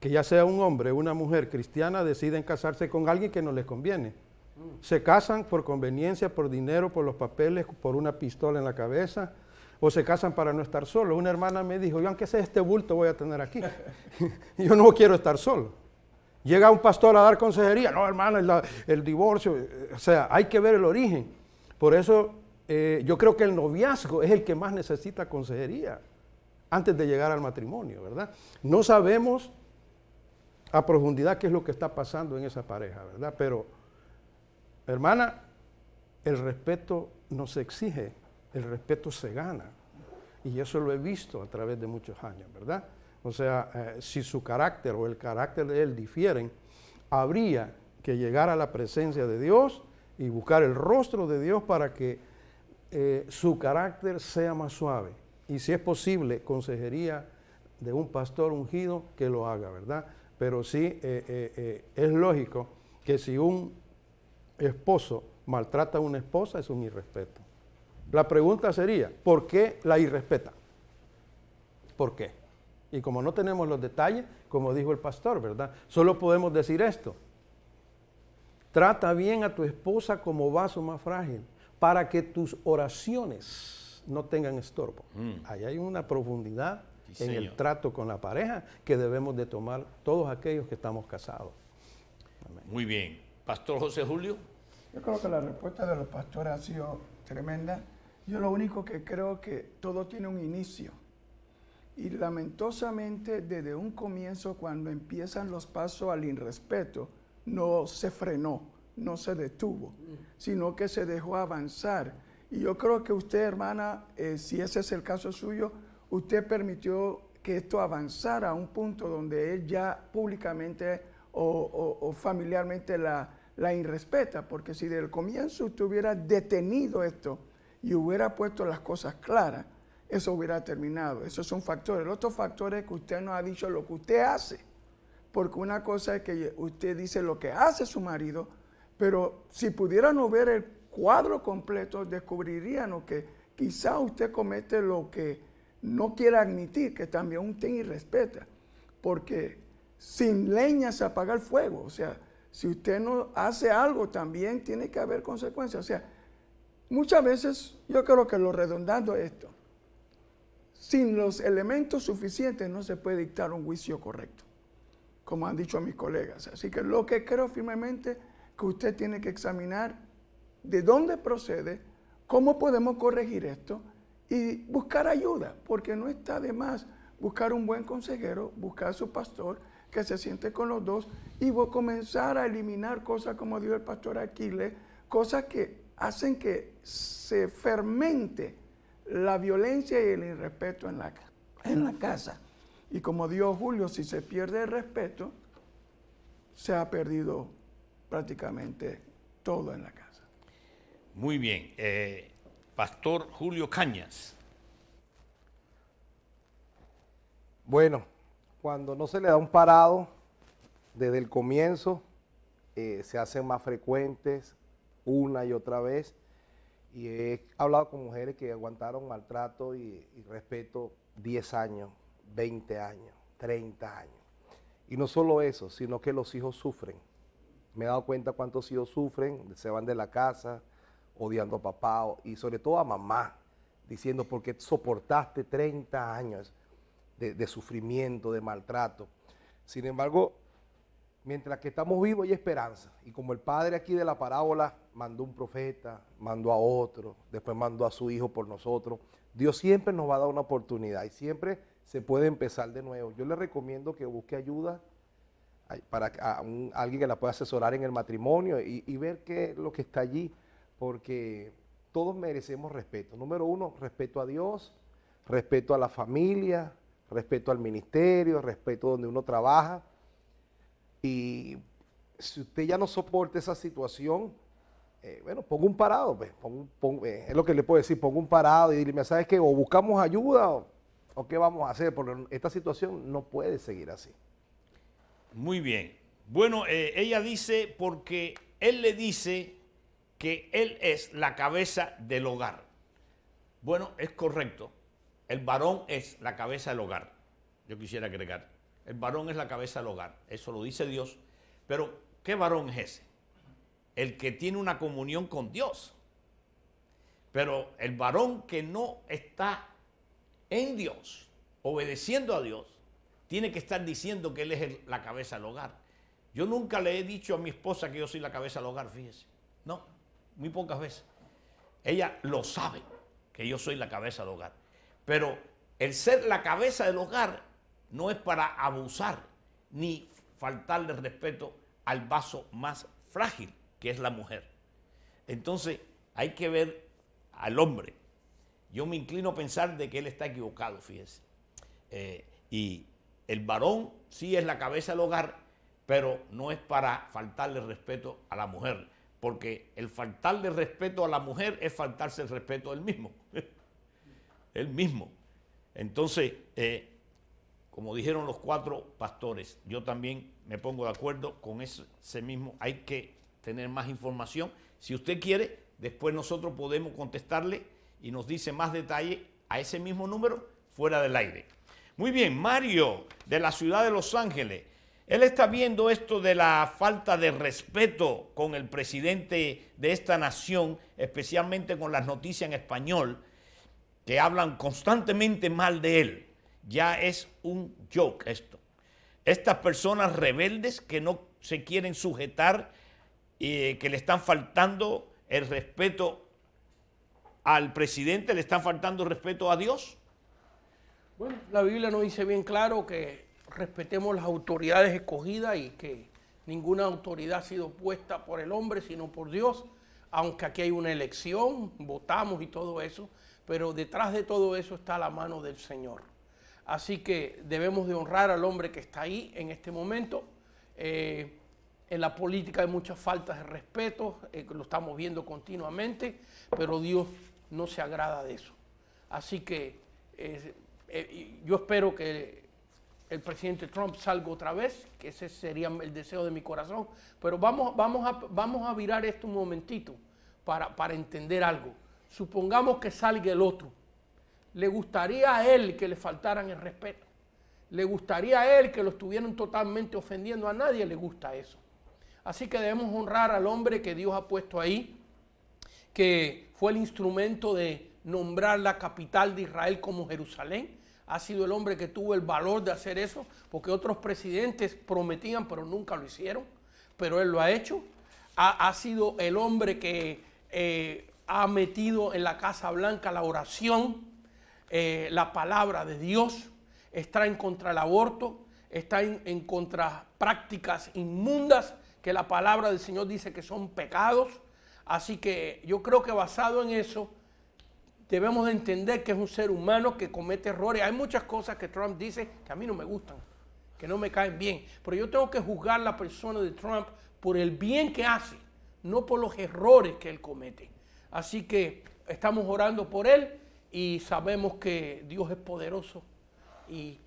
que ya sea un hombre o una mujer cristiana deciden casarse con alguien que no les conviene. Mm. Se casan por conveniencia, por dinero, por los papeles, por una pistola en la cabeza, o se casan para no estar solo. Una hermana me dijo, yo aunque sea este bulto voy a tener aquí, [laughs] [laughs] yo no quiero estar solo. Llega un pastor a dar consejería, no hermano, el, el divorcio, o sea, hay que ver el origen. Por eso eh, yo creo que el noviazgo es el que más necesita consejería antes de llegar al matrimonio, ¿verdad? No sabemos a profundidad qué es lo que está pasando en esa pareja, ¿verdad? Pero, hermana, el respeto no se exige, el respeto se gana. Y eso lo he visto a través de muchos años, ¿verdad? O sea, eh, si su carácter o el carácter de él difieren, habría que llegar a la presencia de Dios y buscar el rostro de Dios para que eh, su carácter sea más suave. Y si es posible, consejería de un pastor ungido que lo haga, ¿verdad? Pero sí eh, eh, es lógico que si un esposo maltrata a una esposa es un irrespeto. La pregunta sería, ¿por qué la irrespeta? ¿Por qué? Y como no tenemos los detalles, como dijo el pastor, ¿verdad? Solo podemos decir esto. Trata bien a tu esposa como vaso más frágil para que tus oraciones no tengan estorbo. Mm. Ahí hay una profundidad en el trato con la pareja que debemos de tomar todos aquellos que estamos casados. Muy bien. Pastor José Julio. Yo creo que la respuesta de los pastores ha sido tremenda. Yo lo único que creo que todo tiene un inicio. Y lamentosamente desde un comienzo, cuando empiezan los pasos al irrespeto, no se frenó no se detuvo, sino que se dejó avanzar. Y yo creo que usted, hermana, eh, si ese es el caso suyo, usted permitió que esto avanzara a un punto donde él ya públicamente o, familiarmente la, la irrespeta, porque si del comienzo usted hubiera detenido esto y hubiera puesto las cosas claras, eso hubiera terminado. Esos son factores. El otro factor es que usted no ha dicho lo que usted hace, porque una cosa es que usted dice lo que hace su marido, pero si pudiéramos ver el cuadro completo, descubriríamos que quizá usted comete lo que no quiere admitir, que también usted irrespeta. Porque sin leña se apaga el fuego. O sea, si usted no hace algo, también tiene que haber consecuencias. O sea, muchas veces, yo creo que lo redondando es esto, sin los elementos suficientes no se puede dictar un juicio correcto, como han dicho mis colegas. Así que lo que creo firmemente que usted tiene que examinar de dónde procede, cómo podemos corregir esto y buscar ayuda, porque no está de más buscar un buen consejero, buscar a su pastor que se siente con los dos y voy comenzar a eliminar cosas, como dijo el pastor Aquiles, cosas que hacen que se fermente la violencia y el irrespeto en la, en la casa. Y como dijo Julio, si se pierde el respeto, se ha perdido prácticamente todo en la casa. Muy bien. Eh, Pastor Julio Cañas. Bueno, cuando no se le da un parado desde el comienzo, eh, se hacen más frecuentes una y otra vez. Y he hablado con mujeres que aguantaron maltrato y, y respeto 10 años, 20 años, 30 años. Y no solo eso, sino que los hijos sufren me he dado cuenta cuántos hijos sufren, se van de la casa odiando a papá y sobre todo a mamá, diciendo, ¿por qué soportaste 30 años de, de sufrimiento, de maltrato? Sin embargo, mientras que estamos vivos hay esperanza. Y como el padre aquí de la parábola mandó un profeta, mandó a otro, después mandó a su hijo por nosotros, Dios siempre nos va a dar una oportunidad y siempre se puede empezar de nuevo. Yo le recomiendo que busque ayuda para a alguien que la pueda asesorar en el matrimonio y, ver qué es lo que está allí, porque todos merecemos respeto. Número uno, respeto a Dios, respeto a la familia, respeto al ministerio, respeto donde uno trabaja. Y si usted ya no soporta esa situación, eh, bueno, ponga un parado, pues, eh, es lo que le puedo decir, ponga un parado y dile, ¿sabes qué? O buscamos ayuda o qué vamos a hacer, porque esta situación no puede seguir así. Muy bien. Bueno, eh, ella dice porque él le dice que él es la cabeza del hogar. Bueno, es correcto. El varón es la cabeza del hogar. Yo quisiera agregar. El varón es la cabeza del hogar. Eso lo dice Dios. Pero, ¿qué varón es ese? El que tiene una comunión con Dios. Pero el varón que no está en Dios, obedeciendo a Dios, tiene que estar diciendo que él es la cabeza del hogar. Yo nunca le he dicho a mi esposa que yo soy la cabeza del hogar, fíjese. No, muy pocas veces. Ella lo sabe, que yo soy la cabeza del hogar. Pero el ser la cabeza del hogar no es para abusar ni faltarle respeto al vaso más frágil, que es la mujer. Entonces, hay que ver al hombre. Yo me inclino a pensar de que él está equivocado, fíjese. Eh, y el varón sí es la cabeza del hogar, pero no es para faltarle respeto a la mujer, porque el faltarle respeto a la mujer es faltarse el respeto del mismo. [laughs] el mismo. Entonces, eh, como dijeron los cuatro pastores, yo también me pongo de acuerdo con ese, ese mismo. Hay que tener más información. Si usted quiere, después nosotros podemos contestarle y nos dice más detalle a ese mismo número fuera del aire. Muy bien, Mario, de la ciudad de Los Ángeles. Él está viendo esto de la falta de respeto con el presidente de esta nación, especialmente con las noticias en español, que hablan constantemente mal de él. Ya es un joke esto. Estas personas rebeldes que no se quieren sujetar, y eh, que le están faltando el respeto al presidente, le están faltando respeto a Dios. Bueno, la Biblia nos dice bien claro que respetemos las autoridades escogidas y que ninguna autoridad ha sido puesta por el hombre, sino por Dios, aunque aquí hay una elección, votamos y todo eso, pero detrás de todo eso está la mano del Señor. Así que debemos de honrar al hombre que está ahí en este momento. Eh, en la política hay muchas faltas de respeto, eh, lo estamos viendo continuamente, pero Dios no se agrada de eso. Así que eh, eh, yo espero que el presidente Trump salga otra vez, que ese sería el deseo de mi corazón. Pero vamos, vamos, a, vamos a virar esto un momentito para, para entender algo. Supongamos que salga el otro. Le gustaría a él que le faltaran el respeto. Le gustaría a él que lo estuvieran totalmente ofendiendo. A nadie le gusta eso. Así que debemos honrar al hombre que Dios ha puesto ahí, que fue el instrumento de nombrar la capital de Israel como Jerusalén ha sido el hombre que tuvo el valor de hacer eso, porque otros presidentes prometían pero nunca lo hicieron, pero él lo ha hecho. Ha, sido el hombre que eh, ha metido en la Casa Blanca la oración, eh, la palabra de Dios, está en contra del aborto, está en, en contra prácticas inmundas que la palabra del Señor dice que son pecados. Así que yo creo que basado en eso, debemos entender que es un ser humano que comete errores. Hay muchas cosas que Trump dice que a mí no me gustan, que no me caen bien, pero yo tengo que juzgar la persona de Trump por el bien que hace, no por los errores que él comete. Así que estamos orando por él y sabemos que Dios es poderoso y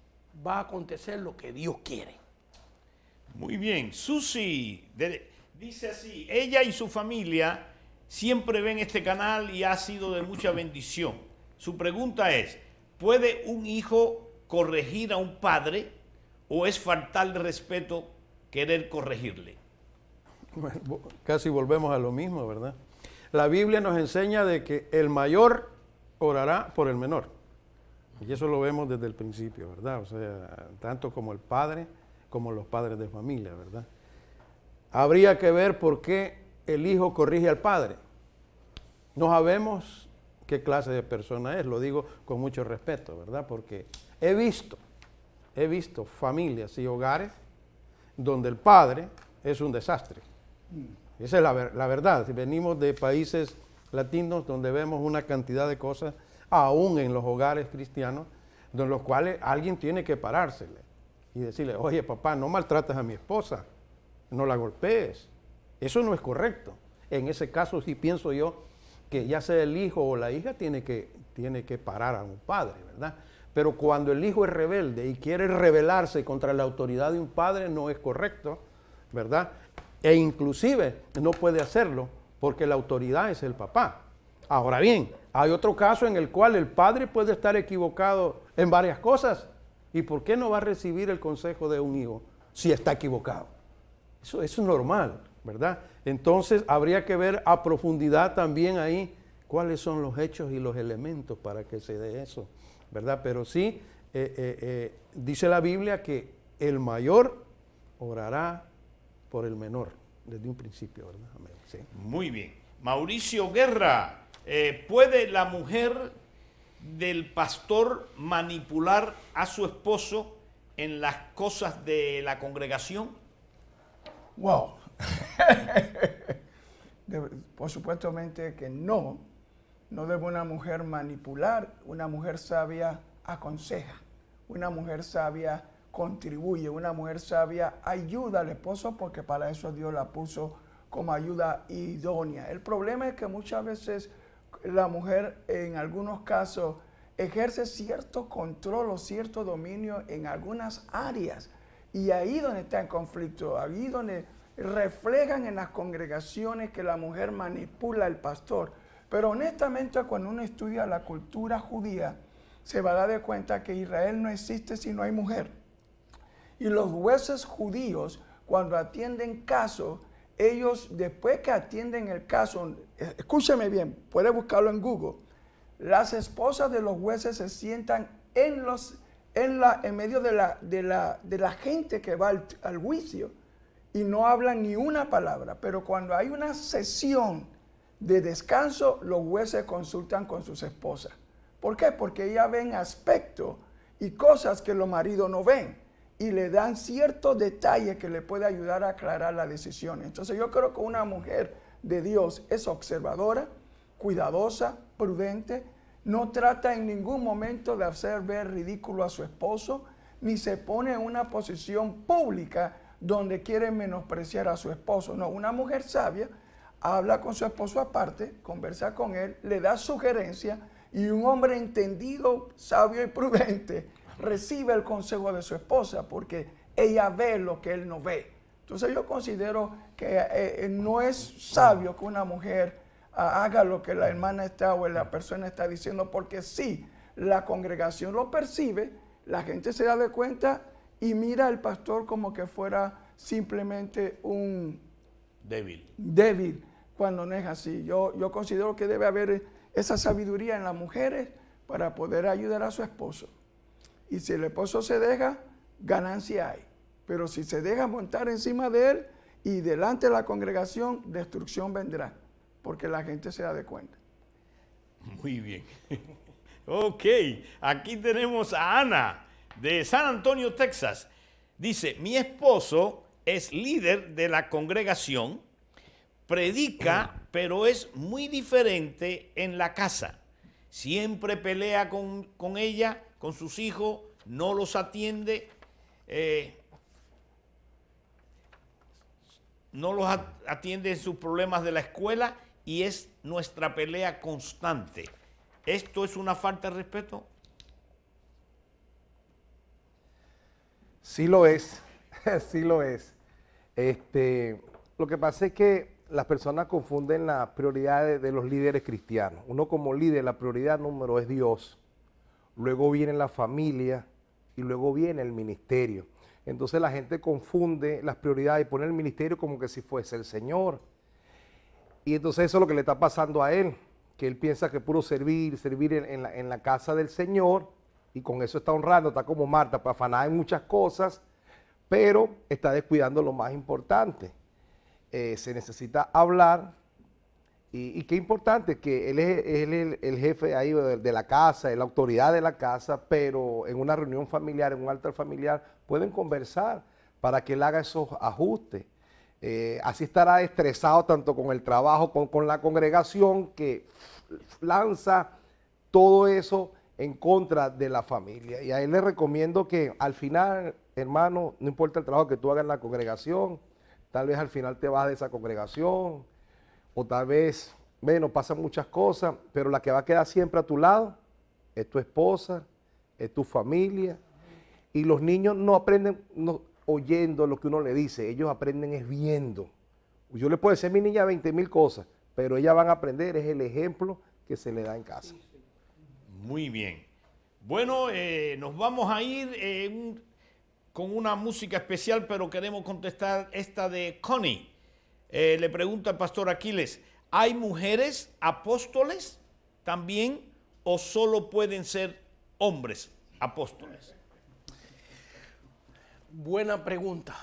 va a acontecer lo que Dios quiere. Muy bien, Susi dice así, ella y su familia siempre ven este canal y ha sido de mucha bendición. Su pregunta es, ¿puede un hijo corregir a un padre o es faltar de respeto querer corregirle? casi volvemos a lo mismo, ¿verdad? La Biblia nos enseña de que el mayor orará por el menor. Y eso lo vemos desde el principio, ¿verdad? O sea, tanto como el padre como los padres de familia, ¿verdad? Habría que ver por qué el hijo corrige al padre. No sabemos qué clase de persona es, lo digo con mucho respeto, ¿verdad? Porque he visto, he visto familias y hogares donde el padre es un desastre. Mm. Esa es la, verdad. venimos de países latinos donde vemos una cantidad de cosas, aún en los hogares cristianos, en los cuales alguien tiene que parársele y decirle, oye papá, no maltratas a mi esposa, no la golpees, eso no es correcto. En ese caso sí pienso yo que ya sea el hijo o la hija tiene que, tiene que parar a un padre, ¿verdad? Pero cuando el hijo es rebelde y quiere rebelarse contra la autoridad de un padre, no es correcto, ¿verdad? E inclusive no puede hacerlo porque la autoridad es el papá. Ahora bien, hay otro caso en el cual el padre puede estar equivocado en varias cosas. ¿Y por qué no va a recibir el consejo de un hijo si está equivocado? Eso, eso es normal. ¿verdad? Entonces habría que ver a profundidad también ahí cuáles son los hechos y los elementos para que se dé eso, ¿verdad? Pero sí, eh, eh, eh, dice la Biblia que el mayor orará por el menor, desde un principio, ¿verdad? Muy bien. Mauricio Guerra, ¿puede la mujer del pastor manipular a su esposo en las cosas de la congregación? Wow, [laughs] por supuesto que no, no debe una mujer manipular, una mujer sabia aconseja, una mujer sabia contribuye, una mujer sabia ayuda al esposo porque para eso Dios la puso como ayuda idónea. El problema es que muchas veces la mujer en algunos casos ejerce cierto control o cierto dominio en algunas áreas y ahí donde está en conflicto, ahí donde reflejan en las congregaciones que la mujer manipula al pastor. Pero honestamente cuando uno estudia la cultura judía, se va a dar de cuenta que Israel no existe si no hay mujer. Y los jueces judíos, cuando atienden casos, ellos después que atienden el caso, eh, escúchame bien, puede buscarlo en Google, las esposas de los jueces se sientan en, los, en, la, en medio de la, de, la, gente que va al juicio y no hablan ni una palabra, pero cuando hay una sesión de descanso, los jueces consultan con sus esposas. ¿Por qué? Porque ellas ven aspectos y cosas que los maridos no ven y le dan ciertos detalles que le puede ayudar a aclarar la decisión. Entonces yo creo que una mujer de Dios es observadora, cuidadosa, prudente, no trata en ningún momento de hacer ver ridículo a su esposo, ni se pone en una posición pública donde quiere menospreciar a su esposo. No, una mujer sabia habla con su esposo aparte, conversa con él, le da sugerencia y un hombre entendido, sabio y prudente recibe el consejo de su esposa porque ella ve lo que él no ve. Entonces yo considero que eh, eh, no es sabio que una mujer ah, haga lo que la hermana está o la persona está diciendo porque si la congregación lo percibe, la gente se da de cuenta y mira al pastor como que fuera simplemente un débil. Débil, cuando no es así. Yo, yo considero que debe haber esa sabiduría en las mujeres para poder ayudar a su esposo. Y si el esposo se deja, ganancia hay. Pero si se deja montar encima de él y delante de la congregación, destrucción vendrá, porque la gente se da de cuenta. Muy bien. [laughs] ok, aquí tenemos a Ana de San Antonio, Texas. Dice, mi esposo es líder de la congregación, predica, pero es muy diferente en la casa. Siempre pelea con, ella, con sus hijos, no los atiende, eh, no los atiende en sus problemas de la escuela y es nuestra pelea constante. ¿Esto es una falta de respeto? Sí lo es, [laughs] sí lo es. Este, lo que pasa es que las personas confunden las prioridades de los líderes cristianos. Uno como líder, la prioridad número es Dios, luego viene la familia y luego viene el ministerio. Entonces la gente confunde las prioridades y pone el ministerio como que si fuese el Señor. Y entonces eso es lo que le está pasando a él, que él piensa que puro servir, servir en, en la casa del Señor y con eso está honrando, está como Marta, para afanada en muchas cosas, pero está descuidando lo más importante. Eh, se necesita hablar y, qué importante que él es, el, jefe ahí de, la casa, es la autoridad de la casa, pero en una reunión familiar, en un altar familiar, pueden conversar para que él haga esos ajustes. Eh, así estará estresado tanto con el trabajo, con, con la congregación, que lanza todo eso en contra de la familia. Y a él le recomiendo que al final, hermano, no importa el trabajo que tú hagas en la congregación, tal vez al final te vas de esa congregación, o tal vez, bueno, pasan muchas cosas, pero la que va a quedar siempre a tu lado es tu esposa, es tu familia. Y los niños no aprenden oyendo lo que uno le dice, ellos aprenden es viendo. Yo le puedo decir a mi niña 20 mil cosas, pero ellas van a aprender, es el ejemplo que se le da en casa. Muy bien. Bueno, eh, nos vamos a ir eh, con una música especial, pero queremos contestar esta de Connie. Eh, le pregunta al pastor Aquiles, ¿hay mujeres apóstoles también o solo pueden ser hombres apóstoles? Buena pregunta.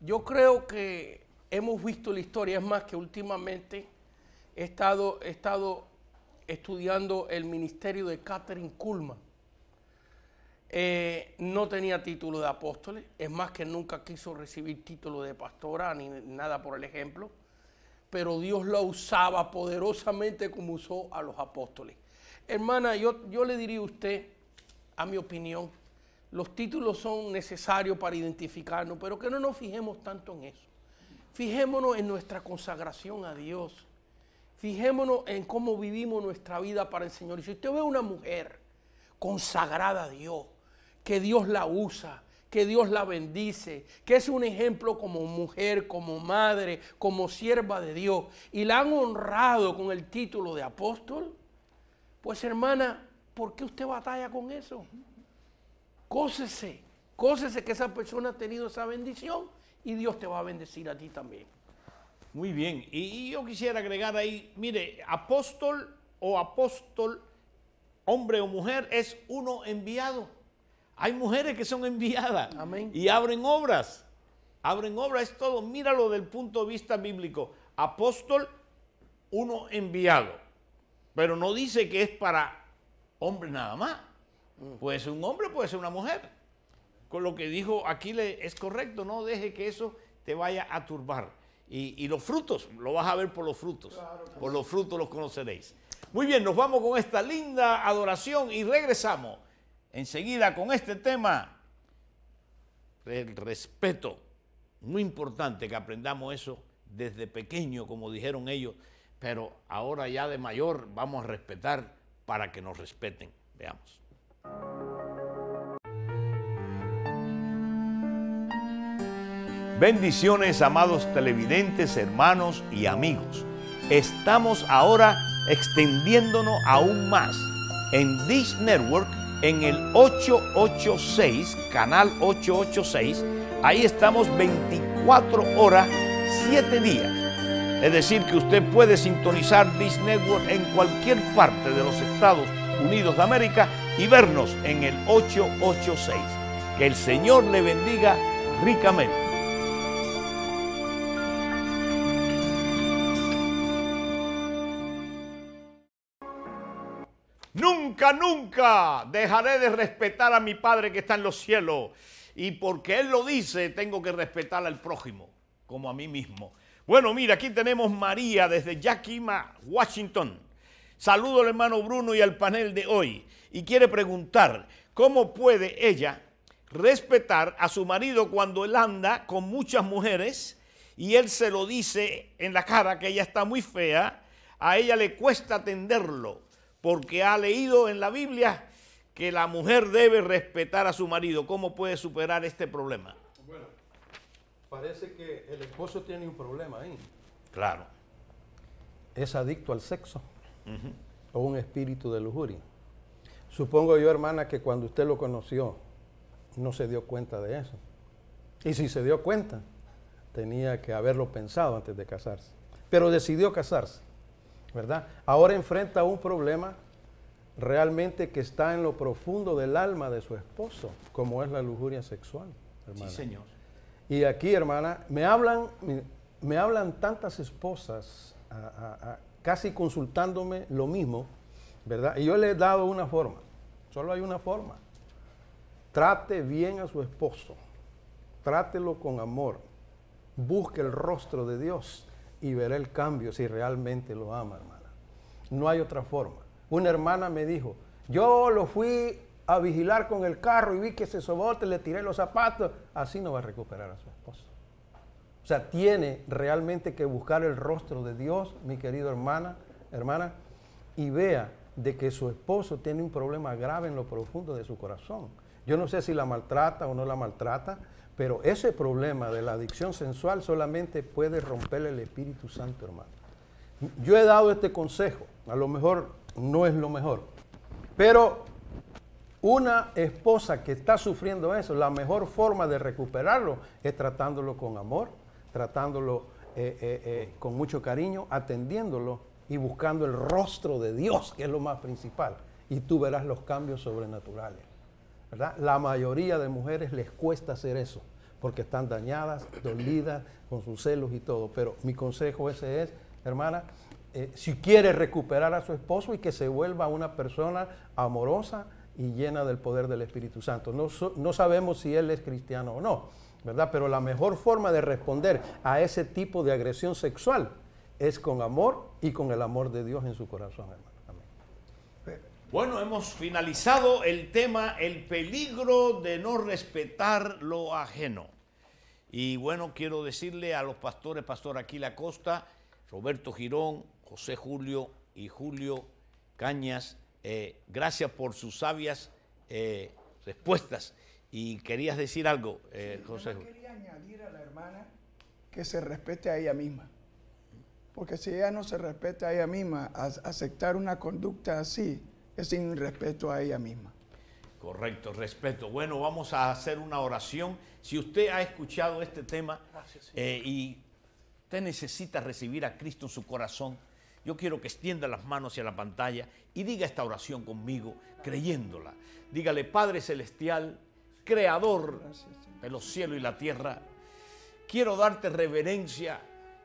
yo creo que hemos visto la historia, es más que últimamente he estado, he estado estudiando el ministerio de Catherine Kuhlman. Eh, no tenía título de apóstol, es más que nunca quiso recibir título de pastora ni nada por el ejemplo, pero Dios lo usaba poderosamente como usó a los apóstoles. Hermana, yo, yo le diría a usted, a mi opinión, los títulos son necesarios para identificarnos, pero que no nos fijemos tanto en eso. Fijémonos en nuestra consagración a Dios, Fijémonos en cómo vivimos nuestra vida para el Señor. Y si usted ve una mujer consagrada a Dios, que Dios la usa, que Dios la bendice, que es un ejemplo como mujer, como madre, como sierva de Dios, y la han honrado con el título de apóstol, pues hermana, ¿por qué usted batalla con eso? Cósese, cósese que esa persona ha tenido esa bendición y Dios te va a bendecir a ti también. Muy bien, y yo quisiera agregar ahí, mire, apóstol o apóstol, hombre o mujer, es uno enviado. Hay mujeres que son enviadas y abren obras. Abren obras, es todo. Míralo del punto de vista bíblico. Apóstol, uno enviado. Pero no dice que es para hombre nada más. Mm. Puede ser un hombre, puede ser una mujer. Con lo que dijo aquí es correcto. No deje que eso te vaya a turbar. Y, los frutos, lo vas a ver por los frutos. Por los frutos los conoceréis. Muy bien, nos vamos con esta linda adoración y regresamos enseguida con este tema. El respeto. Muy importante que aprendamos eso desde pequeño, como dijeron ellos, pero ahora ya de mayor vamos a respetar para que nos respeten. Veamos. Bendiciones, amados televidentes, hermanos y amigos. Estamos ahora extendiéndonos aún más en Dish Network en el 886, canal 886. Ahí estamos 24 horas, 7 días. Es decir, que usted puede sintonizar Dish Network en cualquier parte de los Estados Unidos de América y vernos en el 886. Que el Señor le bendiga ricamente. nunca, nunca dejaré de respetar a mi Padre que está en los cielos. Y porque Él lo dice, tengo que respetar al prójimo, como a mí mismo. Bueno, mira, aquí tenemos María desde Yakima, Washington. Saludo al hermano Bruno y al panel de hoy. Y quiere preguntar, ¿cómo puede ella respetar a su marido cuando él anda con muchas mujeres y él se lo dice en la cara que ella está muy fea? A ella le cuesta atenderlo porque ha leído en la Biblia que la mujer debe respetar a su marido. ¿Cómo puede superar este problema? Bueno, parece que el esposo tiene un problema ahí. Claro. Es adicto al sexo o un espíritu de lujuria. Supongo yo, hermana, que cuando usted lo conoció, no se dio cuenta de eso. Y si se dio cuenta, tenía que haberlo pensado antes de casarse. Pero decidió casarse. ¿verdad? Ahora enfrenta un problema realmente que está en lo profundo del alma de su esposo, como es la lujuria sexual, hermana. Sí, señor. Y aquí, hermana, me hablan, me, hablan tantas esposas casi consultándome lo mismo, ¿verdad? Y yo le he dado una forma, solo hay una forma. Trate bien a su esposo, trátelo con amor, busque el rostro de Dios, y verá el cambio si realmente lo ama, hermana. No hay otra forma. Una hermana me dijo, yo lo fui a vigilar con el carro y vi que se sobote, le tiré los zapatos. Así no va a recuperar a su esposo. O sea, tiene realmente que buscar el rostro de Dios, mi querido hermana, hermana, y vea de que su esposo tiene un problema grave en lo profundo de su corazón. Yo no sé si la maltrata o no la maltrata, pero ese problema de la adicción sensual solamente puede romper el Espíritu Santo, hermano. Yo he dado este consejo, a lo mejor no es lo mejor, pero una esposa que está sufriendo eso, la mejor forma de recuperarlo es tratándolo con amor, tratándolo eh, eh, eh, con mucho cariño, atendiéndolo y buscando el rostro de Dios, que es lo más principal. Y tú verás los cambios sobrenaturales. La mayoría de mujeres les cuesta hacer eso, porque están dañadas, dolidas, con sus celos y todo. Pero mi consejo ese es, hermana, eh, si quiere recuperar a su esposo y que se vuelva una persona amorosa y llena del poder del Espíritu Santo. No, no sabemos si él es cristiano o no, ¿verdad? Pero la mejor forma de responder a ese tipo de agresión sexual es con amor y con el amor de Dios en su corazón, hermano. Bueno, hemos finalizado el tema el peligro de no respetar lo ajeno. Y bueno, quiero decirle a los pastores, pastor Aquila Costa, Roberto Girón, José Julio y Julio Cañas, eh, gracias por sus sabias eh, respuestas. Y querías decir algo, eh, José Julio. Quería añadir a la hermana que se respete a ella misma. Porque si ella no se respeta a ella misma, aceptar una conducta así, es sin respeto a ella misma. Correcto, respeto. Bueno, vamos a hacer una oración. Si usted ha escuchado este tema eh, y usted necesita recibir a Cristo en su corazón, yo quiero que extienda las manos hacia la pantalla y diga esta oración conmigo, creyéndola. Dígale, Padre Celestial, Creador de los cielos y la tierra, quiero darte reverencia,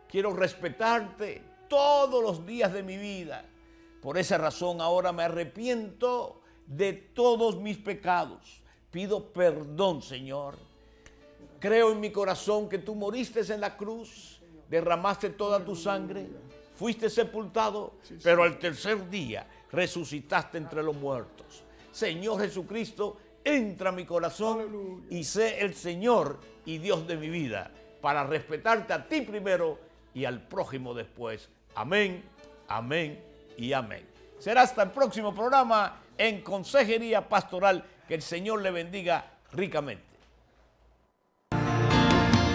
quiero respetarte todos los días de mi vida por esa razón ahora me arrepiento de todos mis pecados. Pido perdón, Señor. Creo en mi corazón que tú moriste en la cruz, derramaste toda tu sangre, fuiste sepultado, pero al tercer día resucitaste entre los muertos. Señor Jesucristo, entra a mi corazón y sé el Señor y Dios de mi vida, para respetarte a ti primero y al prójimo después. Amén, amén y amén. Será hasta el próximo programa en Consejería Pastoral. Que el Señor le bendiga ricamente.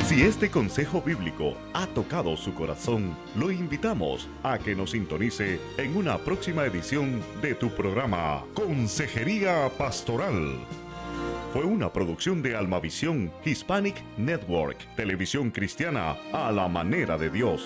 Si este consejo bíblico ha tocado su corazón, lo invitamos a que nos sintonice en una próxima edición de tu programa Consejería Pastoral. Fue una producción de Almavisión Hispanic Network, televisión cristiana a la manera de Dios.